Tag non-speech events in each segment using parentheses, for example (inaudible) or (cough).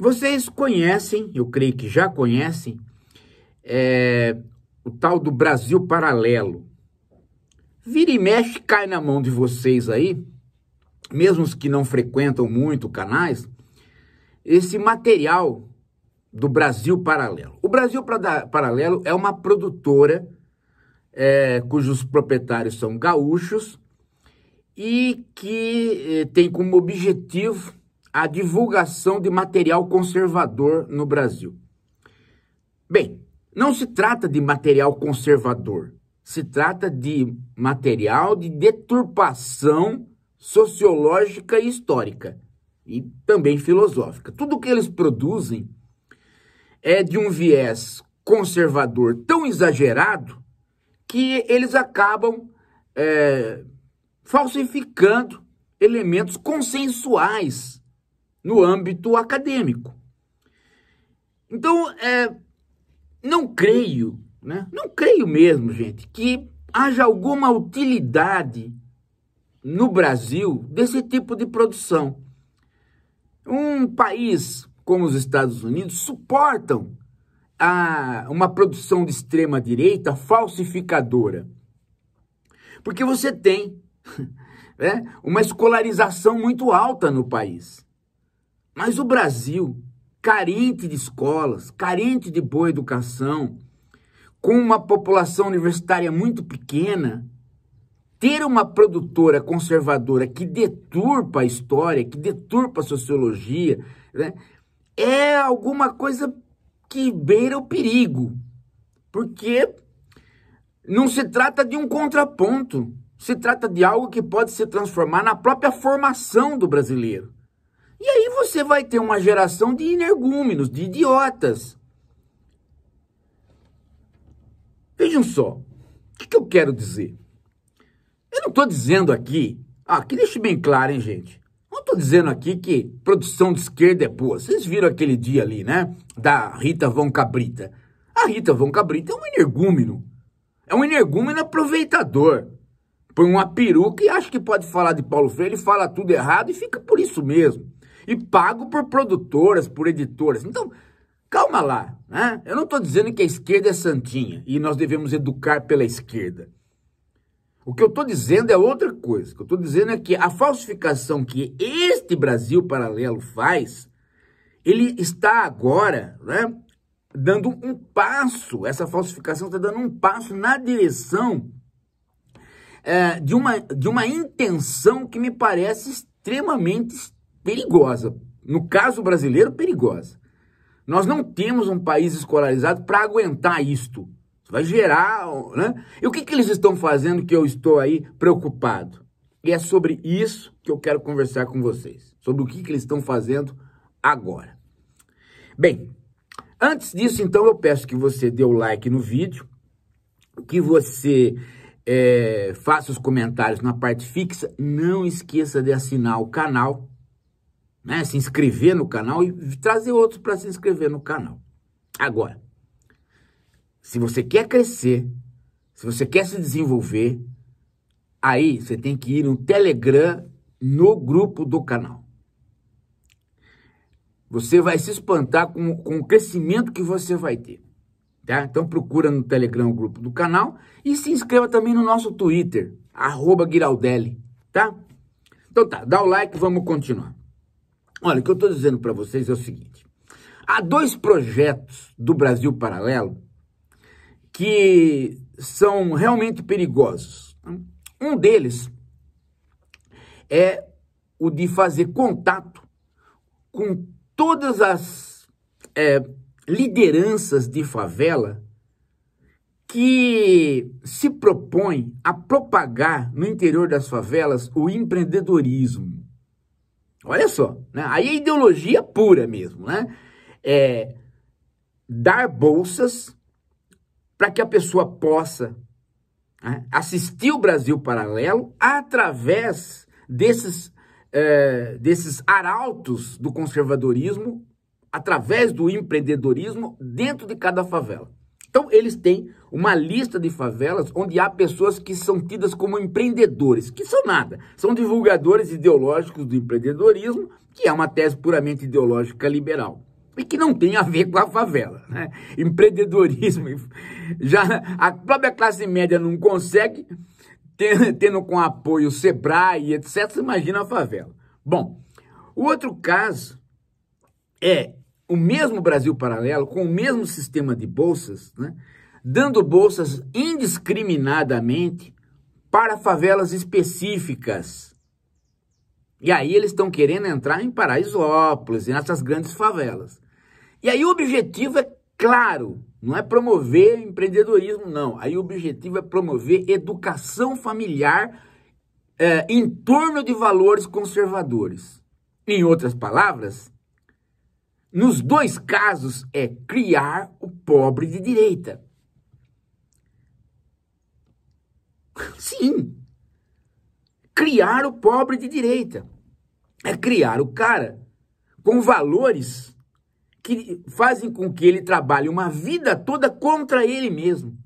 Vocês conhecem, eu creio que já conhecem, é, o tal do Brasil Paralelo. Vira e mexe, cai na mão de vocês aí, mesmo os que não frequentam muito canais, esse material do Brasil Paralelo. O Brasil Paralelo é uma produtora é, cujos proprietários são gaúchos e que é, tem como objetivo a divulgação de material conservador no Brasil. Bem, não se trata de material conservador, se trata de material de deturpação sociológica e histórica e também filosófica. Tudo que eles produzem é de um viés conservador tão exagerado que eles acabam é, falsificando elementos consensuais no âmbito acadêmico. Então, é, não creio, né? não creio mesmo, gente, que haja alguma utilidade no Brasil desse tipo de produção. Um país como os Estados Unidos suportam a, uma produção de extrema direita falsificadora. Porque você tem (laughs) né, uma escolarização muito alta no país. Mas o Brasil, carente de escolas, carente de boa educação, com uma população universitária muito pequena, ter uma produtora conservadora que deturpa a história, que deturpa a sociologia, né, é alguma coisa que beira o perigo. Porque não se trata de um contraponto, se trata de algo que pode se transformar na própria formação do brasileiro. E aí você vai ter uma geração de energúmenos, de idiotas. Vejam só, o que, que eu quero dizer? Eu não estou dizendo aqui, ah, que deixe bem claro, hein, gente? Não estou dizendo aqui que produção de esquerda é boa. Vocês viram aquele dia ali, né? Da Rita Von Cabrita. A Rita Von Cabrita é um energúmeno. É um energúmeno aproveitador. Põe uma peruca e acha que pode falar de Paulo Freire, ele fala tudo errado e fica por isso mesmo e pago por produtoras, por editoras. Então, calma lá, né? Eu não estou dizendo que a esquerda é santinha e nós devemos educar pela esquerda. O que eu estou dizendo é outra coisa. O que eu estou dizendo é que a falsificação que este Brasil paralelo faz, ele está agora, né? Dando um passo, essa falsificação está dando um passo na direção é, de, uma, de uma intenção que me parece extremamente perigosa. No caso brasileiro, perigosa. Nós não temos um país escolarizado para aguentar isto. Isso vai gerar. Né? E o que, que eles estão fazendo que eu estou aí preocupado? E é sobre isso que eu quero conversar com vocês. Sobre o que, que eles estão fazendo agora. Bem, antes disso, então, eu peço que você dê o like no vídeo, que você é, faça os comentários na parte fixa. Não esqueça de assinar o canal né? Se inscrever no canal e trazer outros para se inscrever no canal. Agora, se você quer crescer, se você quer se desenvolver, aí você tem que ir no Telegram, no grupo do canal. Você vai se espantar com, com o crescimento que você vai ter. Tá? Então procura no Telegram o grupo do canal e se inscreva também no nosso Twitter, arroba Giraldelli, tá? Então tá, dá o like, e vamos continuar. Olha, o que eu estou dizendo para vocês é o seguinte: há dois projetos do Brasil Paralelo que são realmente perigosos. Um deles é o de fazer contato com todas as é, lideranças de favela que se propõem a propagar no interior das favelas o empreendedorismo. Olha só, né? aí é ideologia pura mesmo, né? É dar bolsas para que a pessoa possa né, assistir o Brasil Paralelo através desses, é, desses arautos do conservadorismo, através do empreendedorismo dentro de cada favela. Então, eles têm uma lista de favelas onde há pessoas que são tidas como empreendedores, que são nada, são divulgadores ideológicos do empreendedorismo, que é uma tese puramente ideológica liberal. E que não tem a ver com a favela. Né? (laughs) Empreendedorismo, (laughs) já a própria classe média não consegue, tendo com apoio o Sebrae, etc., você imagina a favela. Bom, o outro caso é o mesmo Brasil paralelo, com o mesmo sistema de bolsas, né? dando bolsas indiscriminadamente para favelas específicas. E aí eles estão querendo entrar em Paraisópolis, nessas grandes favelas. E aí o objetivo é claro, não é promover empreendedorismo, não. Aí o objetivo é promover educação familiar é, em torno de valores conservadores. Em outras palavras, nos dois casos é criar o pobre de direita. Sim. Criar o pobre de direita. É criar o cara com valores que fazem com que ele trabalhe uma vida toda contra ele mesmo.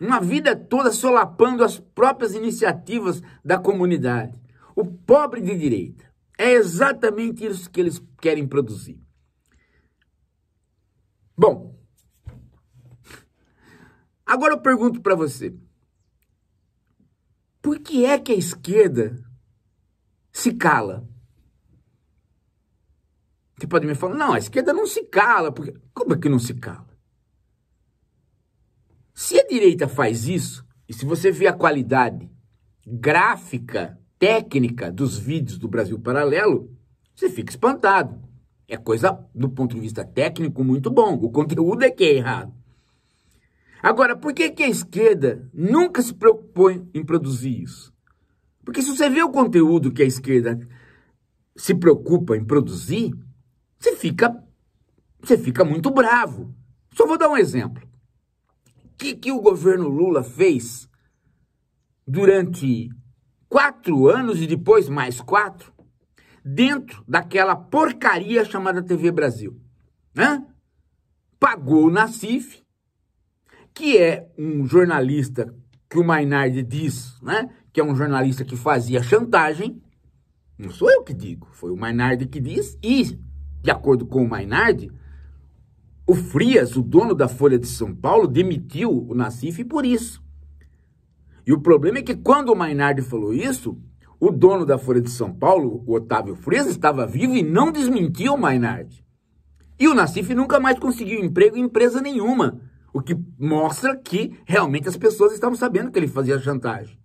Uma vida toda solapando as próprias iniciativas da comunidade. O pobre de direita. É exatamente isso que eles querem produzir. Bom, agora eu pergunto para você: por que é que a esquerda se cala? Você pode me falar, não, a esquerda não se cala. Porque... Como é que não se cala? Se a direita faz isso, e se você vê a qualidade gráfica, técnica dos vídeos do Brasil Paralelo, você fica espantado. É coisa, do ponto de vista técnico, muito bom. O conteúdo é que é errado. Agora, por que, que a esquerda nunca se preocupou em produzir isso? Porque se você vê o conteúdo que a esquerda se preocupa em produzir, você fica, você fica muito bravo. Só vou dar um exemplo. O que, que o governo Lula fez durante quatro anos e depois mais quatro, dentro daquela porcaria chamada TV Brasil? Né? Pagou o Nacif que é um jornalista que o Maynard diz, né? Que é um jornalista que fazia chantagem. Não sou eu que digo, foi o Maynard que diz. E, de acordo com o Maynard, o Frias, o dono da Folha de São Paulo, demitiu o Nassif por isso. E o problema é que quando o Maynard falou isso, o dono da Folha de São Paulo, o Otávio Frias, estava vivo e não desmentiu o Maynard. E o Nassif nunca mais conseguiu emprego em empresa nenhuma. O que mostra que realmente as pessoas estavam sabendo que ele fazia chantagem.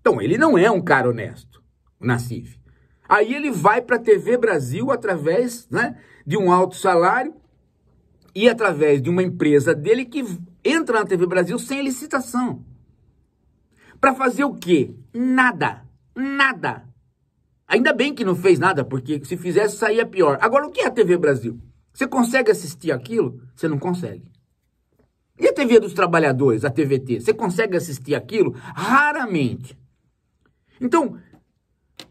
Então, ele não é um cara honesto, o Nassif. Aí ele vai para a TV Brasil através né, de um alto salário e através de uma empresa dele que entra na TV Brasil sem licitação. Para fazer o quê? Nada. Nada. Ainda bem que não fez nada, porque se fizesse saía pior. Agora, o que é a TV Brasil? Você consegue assistir aquilo? Você não consegue. E a TV dos Trabalhadores, a TVT? Você consegue assistir aquilo? Raramente. Então,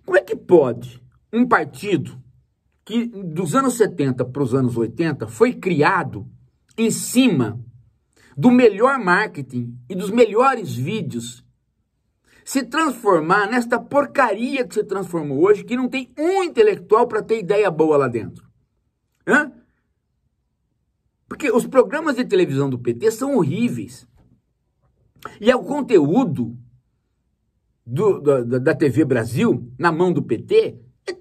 como é que pode um partido que dos anos 70 para os anos 80 foi criado em cima do melhor marketing e dos melhores vídeos se transformar nesta porcaria que se transformou hoje, que não tem um intelectual para ter ideia boa lá dentro? Hã? Porque os programas de televisão do PT são horríveis. E é o conteúdo do, da, da TV Brasil, na mão do PT, é,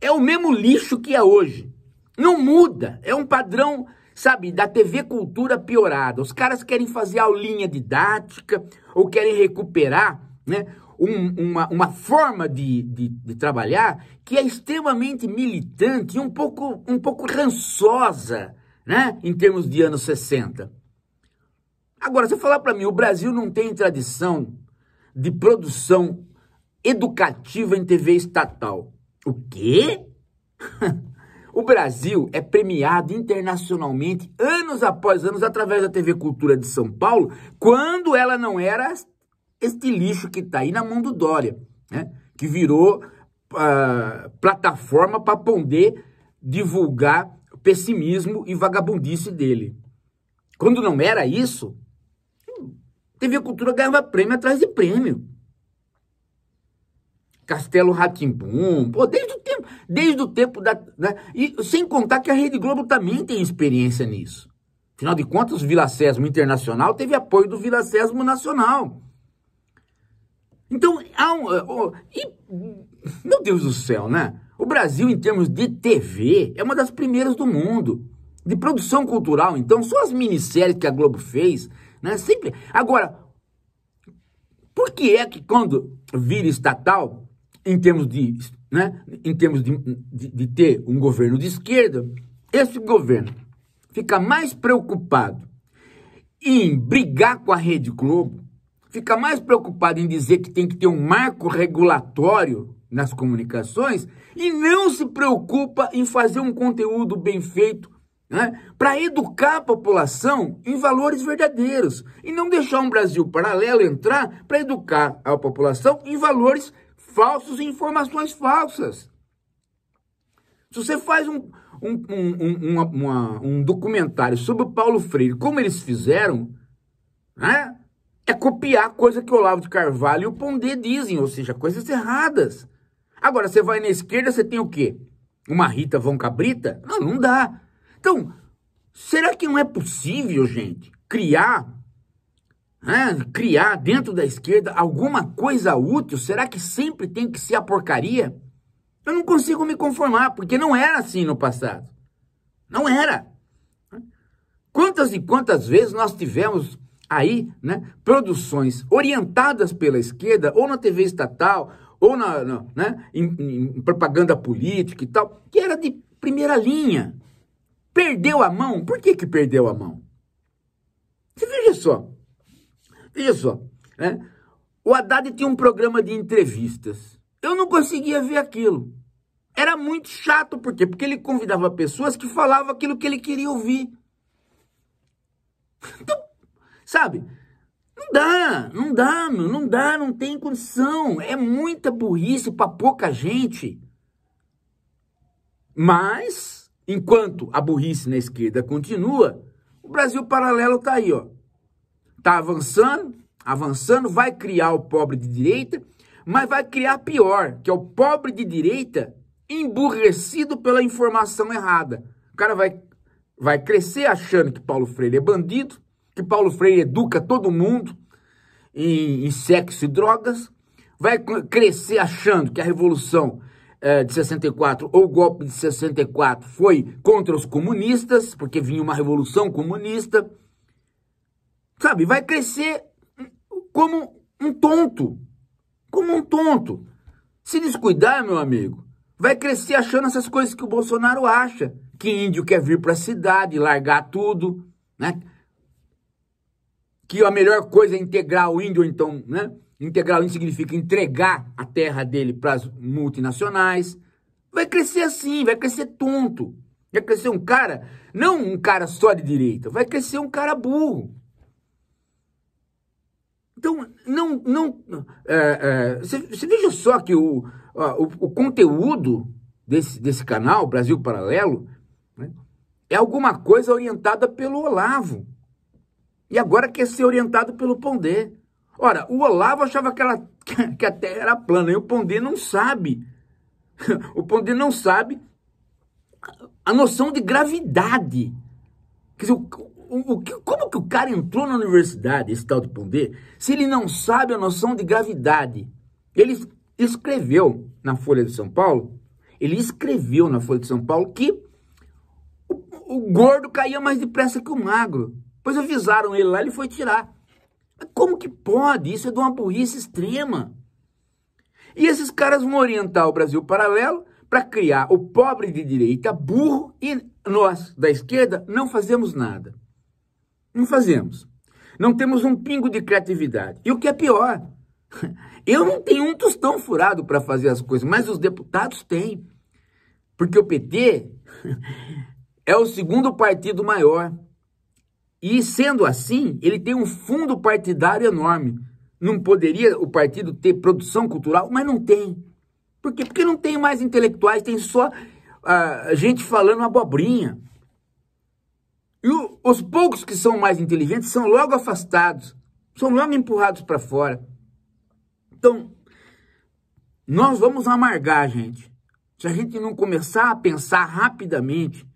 é o mesmo lixo que é hoje. Não muda. É um padrão, sabe, da TV Cultura piorada. Os caras querem fazer aulinha didática ou querem recuperar, né? Um, uma, uma forma de, de, de, trabalhar que é extremamente militante e um pouco, um pouco rançosa né? Em termos de anos 60. Agora, você falar para mim, o Brasil não tem tradição de produção educativa em TV estatal. O quê? (laughs) o Brasil é premiado internacionalmente anos após anos através da TV Cultura de São Paulo, quando ela não era este lixo que está aí na mão do Dória, né? que virou uh, plataforma para poder divulgar pessimismo e vagabundice dele. Quando não era isso, TV Cultura ganhava prêmio atrás de prêmio. Castelo Ratimbum, pô, desde o tempo, desde o tempo da, né? e sem contar que a Rede Globo também tem experiência nisso. Afinal de contas, o Vila Sésamo Internacional teve apoio do Vila Sésamo Nacional. Então, há um, oh, e, meu Deus do céu, né? O Brasil, em termos de TV, é uma das primeiras do mundo. De produção cultural, então, só as minisséries que a Globo fez, né? Sempre. Agora, por que é que quando vira estatal, em termos de, né? Em termos de, de, de ter um governo de esquerda, esse governo fica mais preocupado em brigar com a Rede Globo, fica mais preocupado em dizer que tem que ter um marco regulatório nas comunicações e não se preocupa em fazer um conteúdo bem feito né, para educar a população em valores verdadeiros e não deixar um Brasil paralelo entrar para educar a população em valores falsos e informações falsas. Se você faz um, um, um, uma, uma, um documentário sobre o Paulo Freire, como eles fizeram, né, é copiar coisa que o Olavo de Carvalho e o Pondé dizem, ou seja, coisas erradas. Agora, você vai na esquerda, você tem o quê? Uma Rita Von Cabrita? Não, não dá. Então, será que não é possível, gente, criar né, criar dentro da esquerda alguma coisa útil? Será que sempre tem que ser a porcaria? Eu não consigo me conformar, porque não era assim no passado. Não era. Quantas e quantas vezes nós tivemos aí né, produções orientadas pela esquerda, ou na TV estatal, ou na, na né, em, em propaganda política e tal, que era de primeira linha. Perdeu a mão? Por que, que perdeu a mão? Você veja só. Veja só. Né? O Haddad tinha um programa de entrevistas. Eu não conseguia ver aquilo. Era muito chato, por quê? Porque ele convidava pessoas que falavam aquilo que ele queria ouvir. Então, sabe? Não dá, não dá, meu, não dá, não tem condição. É muita burrice para pouca gente. Mas, enquanto a burrice na esquerda continua, o Brasil paralelo tá aí, ó. Tá avançando, avançando, vai criar o pobre de direita, mas vai criar pior, que é o pobre de direita emburrecido pela informação errada. O cara vai, vai crescer achando que Paulo Freire é bandido, que Paulo Freire educa todo mundo, em, em sexo e drogas, vai crescer achando que a Revolução eh, de 64 ou o golpe de 64 foi contra os comunistas, porque vinha uma revolução comunista, sabe? Vai crescer como um tonto, como um tonto. Se descuidar, meu amigo, vai crescer achando essas coisas que o Bolsonaro acha, que índio quer vir para a cidade, largar tudo, né? que a melhor coisa é integrar o índio, então, né? Integrar o índio significa entregar a terra dele para as multinacionais. Vai crescer assim, vai crescer tonto. Vai crescer um cara, não um cara só de direita, vai crescer um cara burro. Então, não. não é, é, você, veja só que o, o, o, conteúdo desse, desse canal, Brasil Paralelo, né, é alguma coisa orientada pelo Olavo. E agora quer é ser orientado pelo Pondé. Ora, o Olavo achava que, ela, (laughs) que a Terra era plana e o Pondé não sabe. (laughs) O Pondé não sabe a noção de gravidade. Quer dizer, o, o, o, como que o cara entrou na universidade, esse tal de Pondé, se ele não sabe a noção de gravidade? Ele escreveu na Folha de São Paulo, ele escreveu na Folha de São Paulo que o, o gordo caía mais depressa que o magro. Pois avisaram ele lá, ele foi tirar. Como que pode? Isso é de uma burrice extrema. E esses caras vão orientar o Brasil paralelo para criar o pobre de direita burro e nós, da esquerda, não fazemos nada. Não fazemos. Não temos um pingo de criatividade. E o que é pior, (laughs) eu não tenho um tostão furado para fazer as coisas, mas os deputados têm. Porque o PT (laughs) é o segundo partido maior e sendo assim, ele tem um fundo partidário enorme. Não poderia o partido ter produção cultural, mas não tem. Por quê? Porque não tem mais intelectuais, tem só ah, gente falando abobrinha. E o, os poucos que são mais inteligentes são logo afastados, são logo empurrados para fora. Então, nós vamos amargar, gente. Se a gente não começar a pensar rapidamente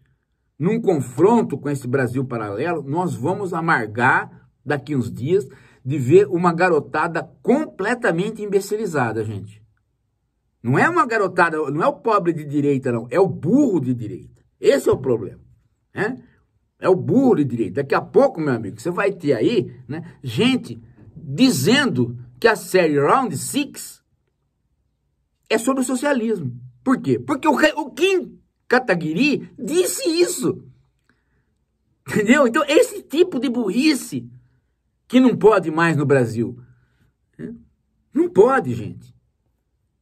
num confronto com esse Brasil paralelo, nós vamos amargar daqui uns dias de ver uma garotada completamente imbecilizada, gente. Não é uma garotada, não é o pobre de direita, não. É o burro de direita. Esse é o problema. Né? É o burro de direita. Daqui a pouco, meu amigo, você vai ter aí né, gente dizendo que a série Round 6 é sobre o socialismo. Por quê? Porque o, o Kim Kataguiri, disse isso. Entendeu? Então, esse tipo de burrice que não pode mais no Brasil. Né? Não pode, gente.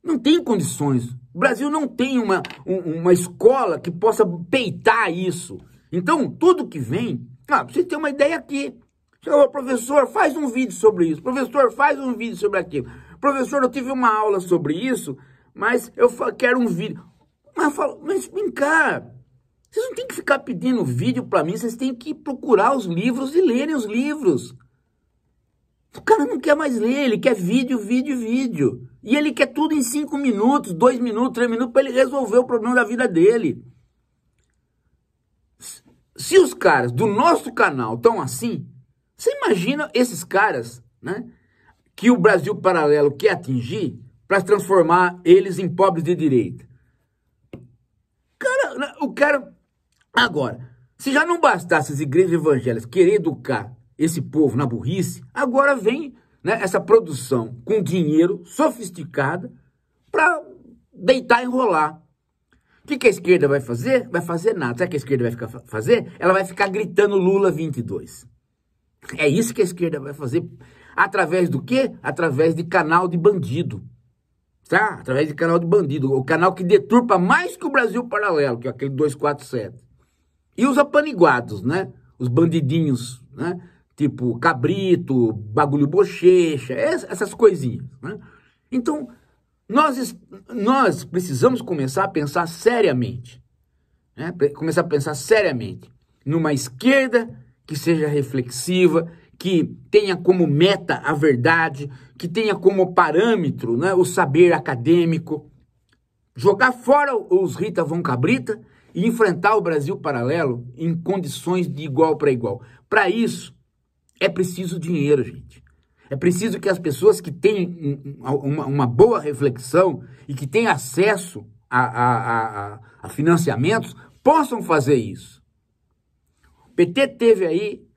Não tem condições. O Brasil não tem uma, uma escola que possa peitar isso. Então, tudo que vem. Ah, pra vocês uma ideia aqui. Chegou, professor, faz um vídeo sobre isso. Professor, faz um vídeo sobre aquilo. Professor, eu tive uma aula sobre isso, mas eu quero um vídeo. Mas eu falo, mas vem cá, vocês não tem que ficar pedindo vídeo para mim, vocês têm que procurar os livros e lerem os livros. O cara não quer mais ler, ele quer vídeo, vídeo, vídeo. E ele quer tudo em cinco minutos, dois minutos, três minutos, para ele resolver o problema da vida dele. Se os caras do nosso canal estão assim, você imagina esses caras, né? Que o Brasil Paralelo quer atingir para transformar eles em pobres de direita o cara. Agora, se já não bastasse as igrejas evangélicas querer educar esse povo na burrice, agora vem né, essa produção com dinheiro sofisticada para deitar e enrolar. O que, que, a esquerda vai fazer? Vai fazer nada. Sabe o que a esquerda vai ficar fazer? Ela vai ficar gritando Lula 22. É isso que a esquerda vai fazer. Através do quê? Através de canal de bandido tá? Através de canal de bandido, o canal que deturpa mais que o Brasil Paralelo, que é aquele 247. E os apaniguados, né? Os bandidinhos, né? Tipo cabrito, bagulho bochecha, essas coisinhas, né? Então, nós, nós precisamos começar a pensar seriamente, né? Começar a pensar seriamente numa esquerda que seja reflexiva, que tenha como meta a verdade, que tenha como parâmetro né, o saber acadêmico, jogar fora os Rita Von Cabrita e enfrentar o Brasil paralelo em condições de igual para igual. Para isso, é preciso dinheiro, gente. É preciso que as pessoas que têm uma, uma boa reflexão e que têm acesso a, a, a, a financiamentos possam fazer isso. O PT teve aí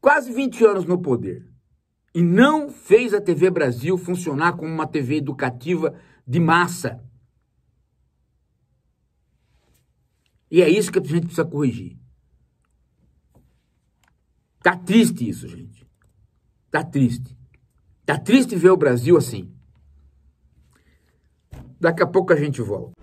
quase 20 anos no poder e não fez a TV Brasil funcionar como uma TV educativa de massa. E é isso que a gente precisa corrigir. Tá triste isso, gente. Tá triste. Tá triste ver o Brasil assim. Daqui a pouco a gente volta.